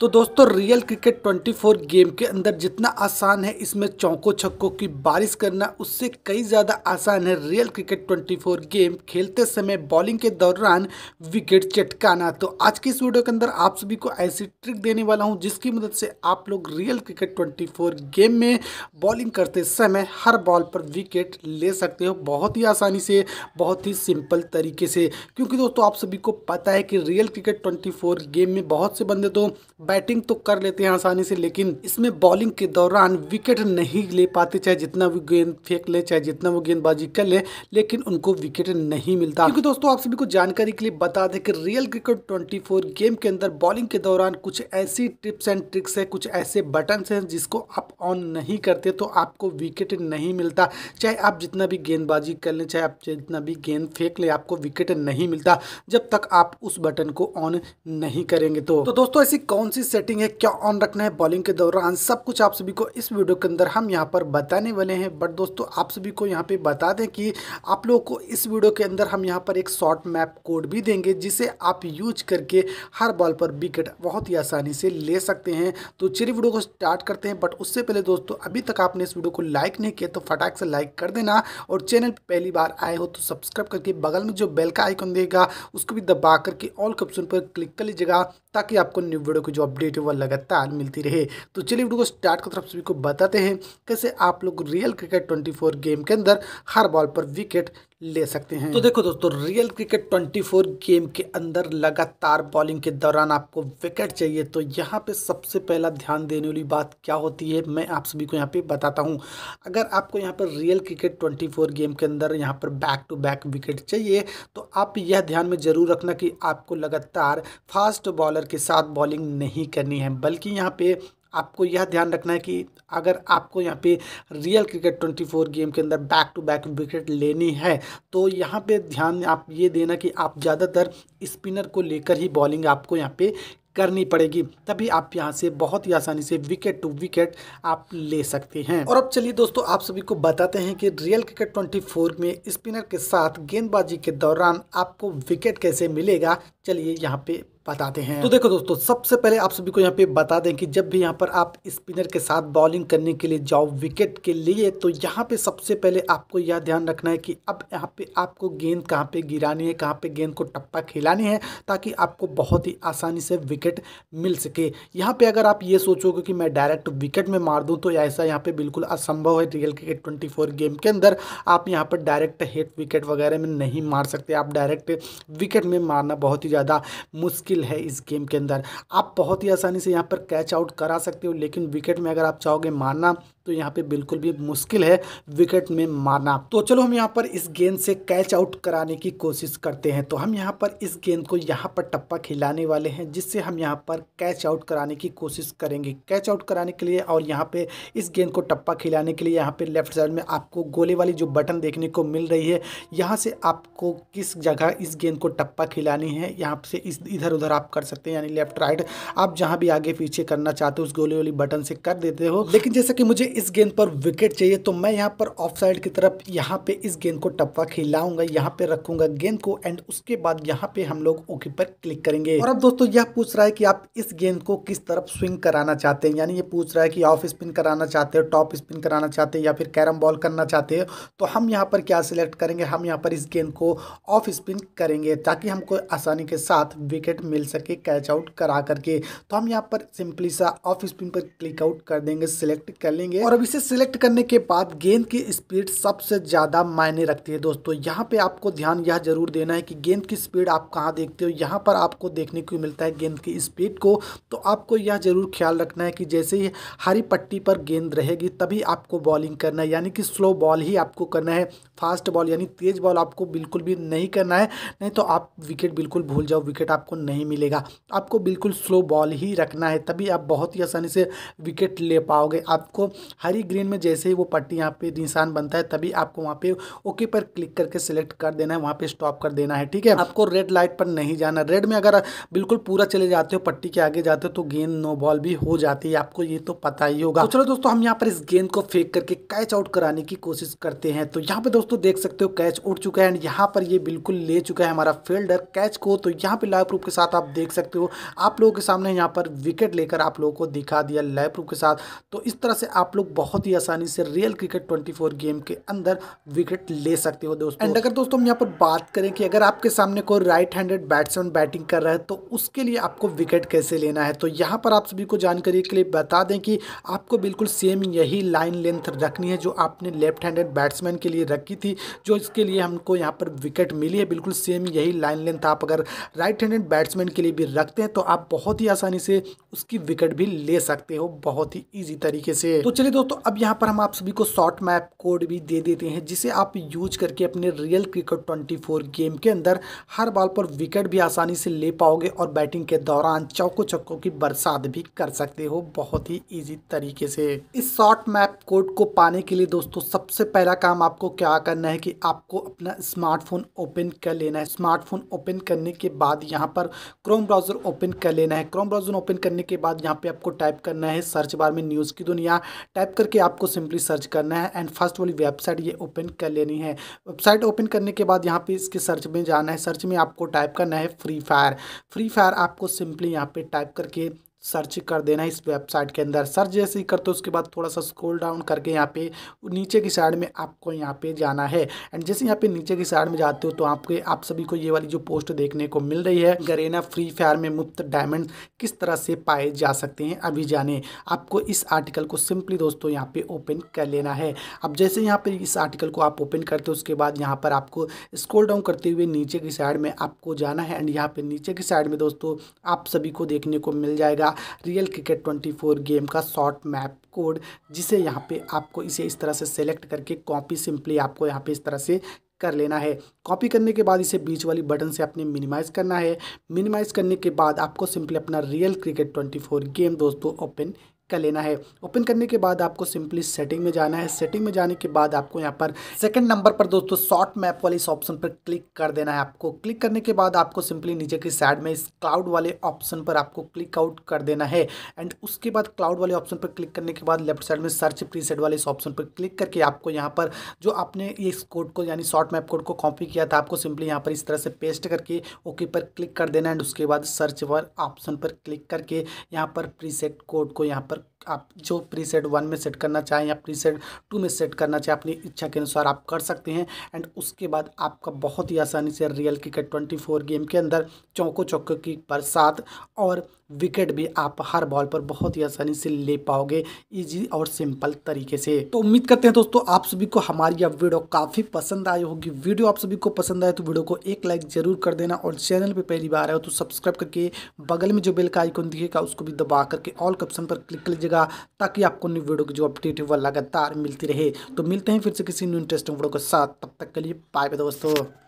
तो दोस्तों real Cricket 24 game के अंदर जितना आसान है इसमें चौकों छक्कों की बारिश करना उससे कई ज़्यादा आसान है रियल क्रिकेट 24 गेम खेलते समय बॉलिंग के दौरान विकेट चटकाना तो आज की इस वीडियो के अंदर आप सभी को ऐसी ट्रिक देने वाला हूं जिसकी मदद से आप लोग रियल क्रिकेट 24 गेम में बॉलिंग करते समय हर बॉल पर विकेट ले सकते हो बहुत ही आसानी से बहुत ही सिंपल तरीके से क्योंकि दोस्तों आप सभी को पता है कि रियल क्रिकेट ट्वेंटी गेम में बहुत से बंदे तो बैटिंग तो कर लेते हैं आसानी से लेकिन इसमें बॉलिंग के दौरान विकेट नहीं ले पाते चाहे जितना भी गेंद फेंक ले चाहे जितना वो गेंदबाजी कर ले, लेकिन उनको विकेट नहीं मिलता क्योंकि दोस्तों आप सभी को जानकारी के लिए बता दें कि रियल क्रिकेट ट्वेंटी गेम के अंदर बॉलिंग के दौरान कुछ ऐसी टिप्स एंड ट्रिक्स है कुछ ऐसे बटन है जिसको आप ऑन नहीं करते तो आपको विकेट नहीं मिलता चाहे आप जितना भी गेंदबाजी कर लें चाहे आप जितना भी गेंद फेंक ले आपको विकेट नहीं मिलता जब तक आप उस बटन को ऑन नहीं करेंगे तो, तो दोस्तों ऐसी कौन सी सी सेटिंग है क्या ऑन रखना है बॉलिंग के दौरान सब कुछ आप सभी को इस वीडियो के अंदर हम यहाँ पर बताने वाले हैं बट दोस्तों आप सभी को यहाँ पे बता दें कि आप लोगों को इस वीडियो के अंदर हम यहाँ पर एक शॉर्ट मैप कोड भी देंगे जिसे आप यूज करके हर बॉल पर विकेट बहुत ही आसानी से ले सकते हैं तो चलिए वीडियो को स्टार्ट करते हैं बट उससे पहले दोस्तों अभी तक आपने इस वीडियो को लाइक नहीं किया तो फटाक से लाइक कर देना और चैनल पहली बार आए हो तो सब्सक्राइब करके बगल में जो बेल का आइकन देगा उसको भी दबा करके ऑल ऑप्शन पर क्लिक कर लीजिएगा ताकि आपको न्यू वीडियो की जो अपडेट है वह लगातार मिलती रहे तो चलिए वीडियो को स्टार्ट की तरफ सभी को बताते हैं कैसे आप लोग रियल क्रिकेट 24 गेम के अंदर हर बॉल पर विकेट ले सकते हैं तो देखो दोस्तों रियल क्रिकेट 24 गेम के अंदर लगातार बॉलिंग के दौरान आपको विकेट चाहिए तो यहाँ पे सबसे पहला ध्यान देने वाली बात क्या होती है मैं आप सभी को यहाँ पे बताता हूँ अगर आपको यहाँ पर रियल क्रिकेट 24 गेम के अंदर यहाँ पर बैक टू बैक विकेट चाहिए तो आप यह ध्यान में ज़रूर रखना कि आपको लगातार फास्ट बॉलर बॉलर के साथ बॉलिंग नहीं करनी है बल्कि यहाँ पे आपको यह ध्यान रखना है कि अगर आपको यहाँ पे Real Cricket twenty four game के अंदर बैक टू बैक विकेट लेनी है तो यहाँ पे ध्यान आप ये देना कि आप ज़्यादातर स्पिनर को लेकर ही बॉलिंग आपको यहाँ पे करनी पड़ेगी तभी आप यहाँ से बहुत ही आसानी से विकेट टू विकेट आप ले सकते हैं और अब चलिए दोस्तों आप सभी को बताते हैं कि रियल क्रिकेट 24 में स्पिनर के साथ गेंदबाजी के दौरान आपको विकेट कैसे मिलेगा चलिए यहाँ पे बताते हैं तो देखो दोस्तों सबसे पहले आप सभी को यहाँ पे बता दें कि जब भी यहाँ पर आप स्पिनर के साथ बॉलिंग करने के लिए जाओ विकेट के लिए तो यहाँ पे सबसे पहले आपको यह ध्यान रखना है कि अब यहाँ पे आपको गेंद कहाँ पे गिरानी है कहाँ पे गेंद को टप्पा खिलानी है ताकि आपको बहुत ही आसानी से विकेट मिल सके यहाँ पर अगर आप ये सोचोगे कि मैं डायरेक्ट विकेट में मार दूँ तो ऐसा यहाँ पर बिल्कुल असंभव है रियल क्रिकेट ट्वेंटी गेम के अंदर आप यहाँ पर डायरेक्ट हेट विकेट वगैरह में नहीं मार सकते आप डायरेक्ट विकेट में मारना बहुत ही ज़्यादा मुश्किल स्किल है इस गेम के अंदर आप बहुत ही आसानी से यहाँ पर कैच आउट करा सकते हो लेकिन विकेट में अगर आप चाहोगे मारना तो यहाँ पे बिल्कुल भी मुश्किल है विकेट में मारना तो चलो हम यहाँ पर इस गेंद से कैच आउट कराने की कोशिश करते हैं तो हम यहाँ पर इस गेंद को यहाँ पर टप्पा खिलाने वाले हैं जिससे हम यहाँ पर कैच आउट कराने की कोशिश करेंगे कैच आउट कराने के लिए और यहाँ पे इस गेंद को टप्पा खिलाने के लिए यहाँ पे लेफ्ट साइड में आपको गोले वाली जो बटन देखने को मिल रही है यहाँ से आपको किस जगह इस गेंद को टप्पा खिलानी है यहाँ से इस इधर उधर आप कर सकते हैं यानी लेफ्ट राइट आप जहाँ भी आगे पीछे करना चाहते हो उस गोले वाली बटन से कर देते हो लेकिन जैसा कि मुझे इस गेंद पर विकेट चाहिए तो मैं यहाँ पर ऑफ साइड की तरफ यहाँ पे इस गेंद को टप्पा खिलाऊंगा यहाँ पे रखूंगा गेंद को एंड उसके बाद यहाँ पे हम लोग ओके पर क्लिक करेंगे और अब दोस्तों यह पूछ रहा है कि आप इस गेंद को किस तरफ स्विंग कराना चाहते हैं यानी ये पूछ रहा है कि ऑफ स्पिन कराना चाहते हो टॉप स्पिन कराना चाहते हैं या फिर कैरम बॉल करना चाहते हो तो हम यहाँ पर क्या सिलेक्ट करेंगे हम यहाँ पर इस गेंद को ऑफ स्पिन करेंगे ताकि हमको आसानी के साथ विकेट मिल सके कैच आउट करा करके तो हम यहाँ पर सिंपली सा ऑफ स्पिन पर क्लिक आउट कर देंगे सिलेक्ट कर लेंगे है और अब इसे सिलेक्ट करने के बाद गेंद की स्पीड सबसे ज़्यादा मायने रखती है दोस्तों यहाँ पे आपको ध्यान यह जरूर देना है कि गेंद की स्पीड आप कहाँ देखते हो यहाँ पर आपको देखने को मिलता है गेंद की स्पीड को तो आपको यह जरूर ख्याल रखना है कि जैसे ही हरी पट्टी पर गेंद रहेगी तभी आपको बॉलिंग करना है यानी कि स्लो बॉल ही आपको करना है फास्ट बॉल यानी तेज बॉल आपको बिल्कुल भी नहीं करना है नहीं तो आप विकेट बिल्कुल भूल जाओ विकेट आपको नहीं मिलेगा आपको बिल्कुल स्लो बॉल ही रखना है तभी आप बहुत ही आसानी से विकेट ले पाओगे आपको हरी ग्रीन में जैसे ही वो पट्टी यहाँ पे निशान बनता है तभी आपको वहाँ पे ओके पर क्लिक करके सिलेक्ट कर देना है वहाँ पे स्टॉप कर देना है ठीक है आपको रेड लाइट पर नहीं जाना रेड में अगर बिल्कुल पूरा चले जाते हो पट्टी के आगे जाते हो तो गेंद नो बॉल भी हो जाती है आपको ये तो पता ही होगा तो चलो दोस्तों हम यहाँ पर इस गेंद को फेंक करके कैच आउट कराने की कोशिश करते हैं तो यहाँ पे दोस्तों देख सकते हो कैच उठ चुका है एंड यहाँ पर ये बिल्कुल ले चुका है हमारा फील्डर कैच को तो यहाँ पे लाइव प्रूफ के साथ आप देख सकते हो आप लोगों के सामने यहाँ पर विकेट लेकर आप लोगों को दिखा दिया लाइव प्रूफ के साथ तो इस तरह से आप लोग लोग बहुत ही आसानी से रियल क्रिकेट 24 गेम के अंदर विकेट ले सकते हो दोस्तों एंड अगर दोस्तों हम यहाँ पर बात करें कि अगर आपके सामने कोई राइट हैंडेड बैट्समैन बैटिंग कर रहा है तो उसके लिए आपको विकेट कैसे लेना है तो यहाँ पर आप सभी को जानकारी के लिए बता दें कि आपको बिल्कुल सेम यही लाइन लेंथ रखनी है जो आपने लेफ्ट हैंडेड बैट्समैन के लिए रखी थी जो इसके लिए हमको यहाँ पर विकेट मिली है बिल्कुल सेम यही लाइन लेंथ आप अगर राइट हैंडेड बैट्समैन के लिए भी रखते हैं तो आप बहुत ही आसानी से उसकी विकेट भी ले सकते हो बहुत ही ईजी तरीके से तो चलिए चलिए दोस्तों अब यहाँ पर हम आप सभी को शॉर्ट मैप कोड भी दे देते हैं जिसे आप यूज करके अपने रियल क्रिकेट 24 गेम के अंदर हर बॉल पर विकेट भी आसानी से ले पाओगे और बैटिंग के दौरान चौको चक्कों की बरसात भी कर सकते हो बहुत ही ईजी तरीके से इस शॉर्ट मैप कोड को पाने के लिए दोस्तों सबसे पहला काम आपको क्या करना है कि आपको अपना स्मार्टफोन ओपन कर लेना है स्मार्टफोन ओपन करने के बाद यहाँ पर क्रोम ब्राउजर ओपन कर लेना है क्रोम ब्राउजर ओपन करने के बाद यहाँ पे आपको टाइप करना है सर्च बार में न्यूज़ की दुनिया टाइप करके आपको सिंपली सर्च करना है एंड फर्स्ट वाली वेबसाइट ये ओपन कर लेनी है वेबसाइट ओपन करने के बाद यहाँ पे इसके सर्च में जाना है सर्च में आपको टाइप करना है फ्री फायर फ्री फायर आपको सिंपली यहाँ पे टाइप करके सर्च कर देना इस वेबसाइट के अंदर सर्च जैसे ही करते हो उसके बाद थोड़ा सा स्क्रॉल डाउन करके यहाँ पे नीचे की साइड में आपको यहाँ पे जाना है एंड जैसे यहाँ पे नीचे की साइड में जाते हो तो आपके आप सभी को ये वाली जो पोस्ट देखने को मिल रही है गरेना फ्री फायर में मुफ्त डायमंड किस तरह से पाए जा सकते हैं अभी जाने आपको इस आर्टिकल को सिंपली दोस्तों यहाँ पे ओपन कर लेना है अब जैसे यहाँ पर इस आर्टिकल को आप ओपन करते हो उसके बाद यहाँ पर आपको स्क्रोल डाउन करते हुए नीचे की साइड में आपको जाना है एंड यहाँ पे नीचे की साइड में दोस्तों आप सभी को देखने को मिल जाएगा का Real Cricket twenty four game का शॉर्ट मैप कोड जिसे यहाँ पे आपको इसे इस तरह से सेलेक्ट करके कॉपी सिंपली आपको यहाँ पे इस तरह से कर लेना है कॉपी करने के बाद इसे बीच वाली बटन से आपने मिनिमाइज़ करना है मिनिमाइज़ करने के बाद आपको सिंपली अपना Real Cricket twenty four game दोस्तों ओपन का लेना है ओपन करने के बाद आपको सिंपली सेटिंग में जाना है सेटिंग में जाने के बाद आपको यहाँ पर सेकंड नंबर पर दोस्तों शॉर्ट मैप वाले इस ऑप्शन पर क्लिक कर देना है आपको क्लिक करने के बाद आपको सिंपली नीचे की साइड में इस क्लाउड वाले ऑप्शन पर आपको क्लिक आउट कर देना है एंड उसके बाद क्लाउड वाले ऑप्शन पर क्लिक करने के बाद लेफ्ट साइड में सर्च प्री वाले इस ऑप्शन पर क्लिक करके आपको यहाँ पर जो आपने इस कोड को यानी शॉर्ट मैप कोड को कॉपी किया था आपको सिंपली यहाँ पर इस तरह से पेस्ट करके ओके पर क्लिक कर देना एंड उसके बाद सर्च वाले ऑप्शन पर क्लिक करके यहाँ पर प्रीसेट कोड को यहाँ पर आप जो प्री सेट वन में सेट करना चाहें या प्री सेट टू में सेट करना चाहें अपनी इच्छा के अनुसार आप कर सकते हैं एंड उसके बाद आपका बहुत ही आसानी से Real Cricket twenty four game के अंदर चौको चौके की बरसात और विकेट भी आप हर बॉल पर बहुत ही आसानी से ले पाओगे इजी और सिंपल तरीके से तो उम्मीद करते हैं दोस्तों आप सभी को हमारी यह वीडियो काफ़ी पसंद आई होगी वीडियो आप सभी को पसंद आए तो वीडियो को एक लाइक जरूर कर देना और चैनल पर पहली बार आए हो तो सब्सक्राइब करके बगल में जो बेल का आइकन दिखेगा उसको भी दबा करके ऑल ऑप्शन पर क्लिक लीजिएगा ताकि आपको न्यू वीडियो की जो अपडेट है वह लगातार मिलती रहे तो मिलते हैं फिर से किसी न्यू इंटरेस्टिंग वीडियो के साथ तब तक के लिए बाय बाय दोस्तों